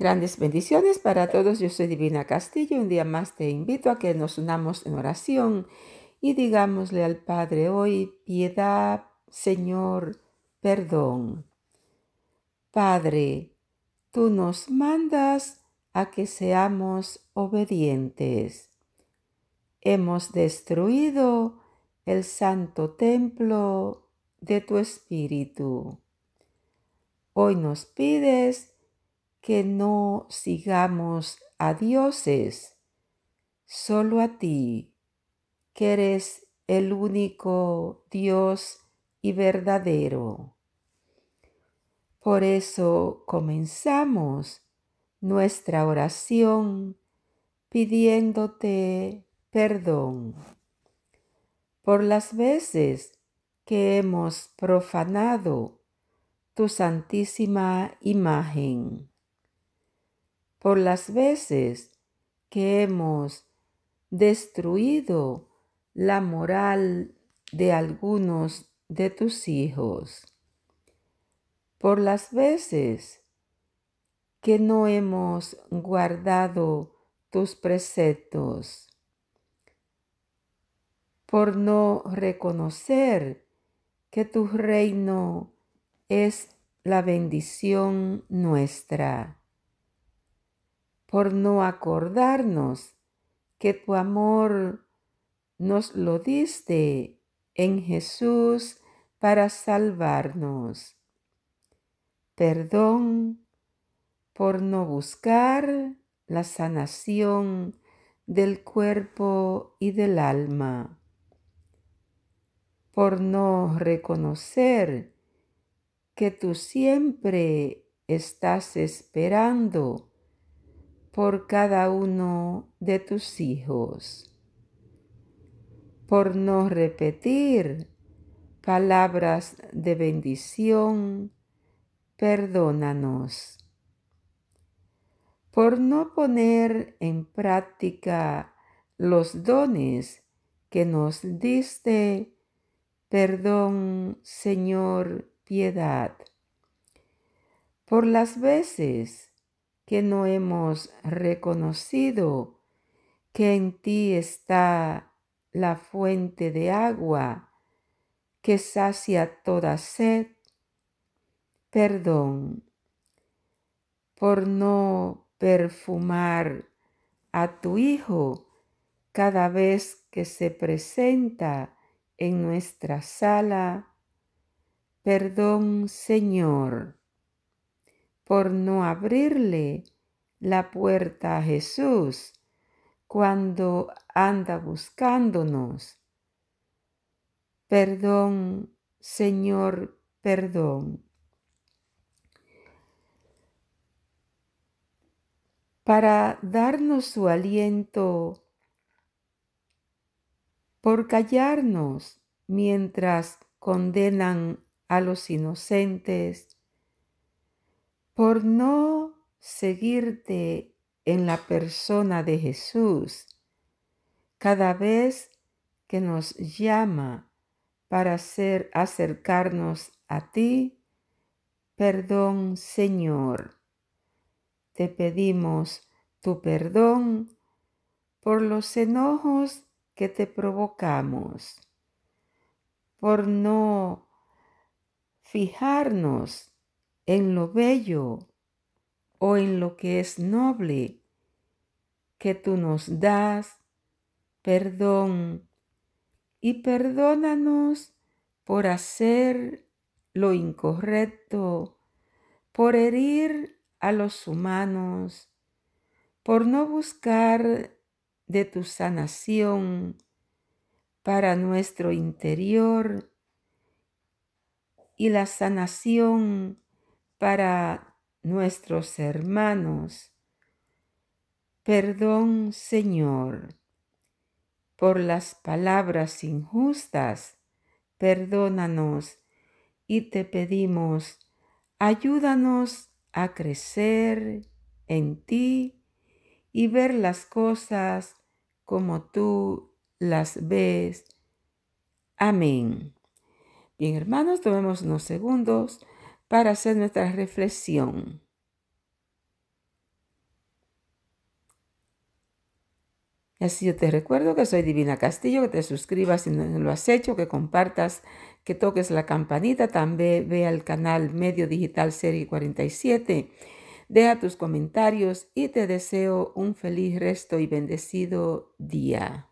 Grandes bendiciones para todos. Yo soy Divina Castillo. Un día más te invito a que nos unamos en oración y digámosle al Padre hoy, piedad, Señor, perdón. Padre, tú nos mandas a que seamos obedientes. Hemos destruido el santo templo de tu espíritu. Hoy nos pides que no sigamos a dioses, solo a ti, que eres el único Dios y verdadero. Por eso comenzamos nuestra oración pidiéndote perdón por las veces que hemos profanado tu santísima imagen por las veces que hemos destruido la moral de algunos de tus hijos, por las veces que no hemos guardado tus preceptos, por no reconocer que tu reino es la bendición nuestra por no acordarnos que tu amor nos lo diste en Jesús para salvarnos. Perdón por no buscar la sanación del cuerpo y del alma, por no reconocer que tú siempre estás esperando por cada uno de tus hijos, por no repetir palabras de bendición, perdónanos, por no poner en práctica los dones que nos diste, perdón, Señor, piedad, por las veces que no hemos reconocido que en ti está la fuente de agua que sacia toda sed. Perdón por no perfumar a tu Hijo cada vez que se presenta en nuestra sala. Perdón, Señor por no abrirle la puerta a Jesús cuando anda buscándonos. Perdón, Señor, perdón. Para darnos su aliento, por callarnos mientras condenan a los inocentes, por no seguirte en la persona de Jesús cada vez que nos llama para hacer acercarnos a ti. Perdón, Señor. Te pedimos tu perdón por los enojos que te provocamos, por no fijarnos en lo bello o en lo que es noble, que tú nos das perdón y perdónanos por hacer lo incorrecto, por herir a los humanos, por no buscar de tu sanación para nuestro interior y la sanación para nuestros hermanos. Perdón, Señor, por las palabras injustas, perdónanos y te pedimos, ayúdanos a crecer en ti y ver las cosas como tú las ves. Amén. Bien, hermanos, tomemos unos segundos para hacer nuestra reflexión. Así yo te recuerdo que soy Divina Castillo, que te suscribas si no lo has hecho, que compartas, que toques la campanita, también vea el canal Medio Digital Serie 47. Deja tus comentarios y te deseo un feliz resto y bendecido día.